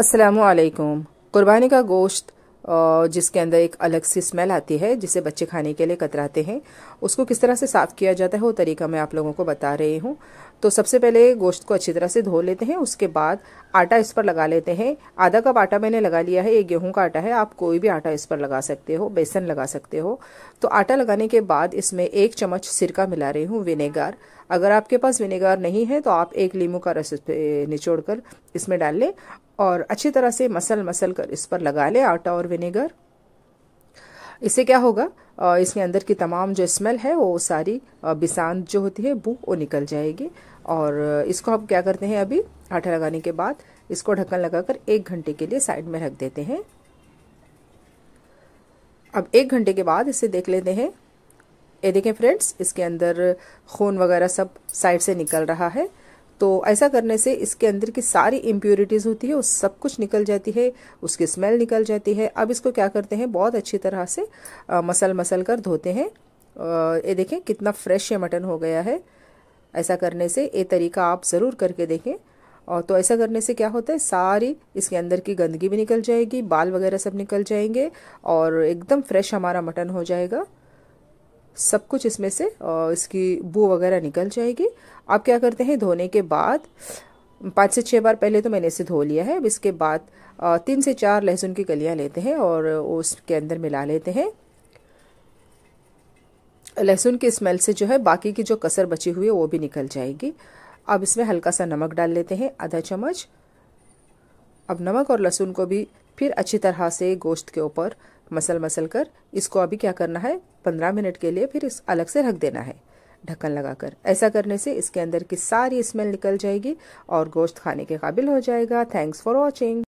असलकुम कुर्बानी का गोश्त जिसके अंदर एक अलग सी स्मेल आती है जिसे बच्चे खाने के लिए कतराते हैं उसको किस तरह से साफ़ किया जाता है वो तरीका मैं आप लोगों को बता रही हूँ तो सबसे पहले गोश्त को अच्छी तरह से धो लेते हैं उसके बाद आटा इस पर लगा लेते हैं आधा कप आटा मैंने लगा लिया है ये गेहूं का आटा है आप कोई भी आटा इस पर लगा सकते हो बेसन लगा सकते हो तो आटा लगाने के बाद इसमें एक चम्मच सिरका मिला रही हूँ विनेगार अगर आपके पास विनेगार नहीं है तो आप एक नींबू का रस निचोड़ कर इसमें डाल लें और अच्छी तरह से मसल मसल कर इस पर लगा ले आटा और विनेगर इससे क्या होगा इसके अंदर की तमाम जो स्मेल है वो सारी बिसांत जो होती है बू वो निकल जाएगी और इसको हम क्या करते हैं अभी आटा लगाने के बाद इसको ढक्कन लगाकर एक घंटे के लिए साइड में रख देते हैं अब एक घंटे के बाद इसे देख लेते हैं ये देखें फ्रेंड्स इसके अंदर खून वगैरह सब साइड से निकल रहा है तो ऐसा करने से इसके अंदर की सारी इम्प्योरिटीज़ होती है वो सब कुछ निकल जाती है उसकी स्मेल निकल जाती है अब इसको क्या करते हैं बहुत अच्छी तरह से आ, मसल मसल कर धोते हैं ये देखें कितना फ्रेश ये मटन हो गया है ऐसा करने से ये तरीका आप ज़रूर करके देखें और तो ऐसा करने से क्या होता है सारी इसके अंदर की गंदगी भी निकल जाएगी बाल वगैरह सब निकल जाएंगे और एकदम फ्रेश हमारा मटन हो जाएगा सब कुछ इसमें से इसकी बू वगैरह निकल जाएगी अब क्या करते हैं धोने के बाद पाँच से छः बार पहले तो मैंने इसे धो लिया है अब इसके बाद तीन से चार लहसुन की कलियाँ लेते हैं और उसके अंदर मिला लेते हैं लहसुन की स्मेल से जो है बाकी की जो कसर बची हुई है वो भी निकल जाएगी अब इसमें हल्का सा नमक डाल लेते हैं आधा चम्मच अब नमक और लहसुन को भी फिर अच्छी तरह से गोश्त के ऊपर मसल मसल कर इसको अभी क्या करना है पंद्रह मिनट के लिए फिर इस अलग से रख देना है ढक्कन लगाकर ऐसा करने से इसके अंदर की सारी स्मेल निकल जाएगी और गोश्त खाने के काबिल हो जाएगा थैंक्स फॉर वॉचिंग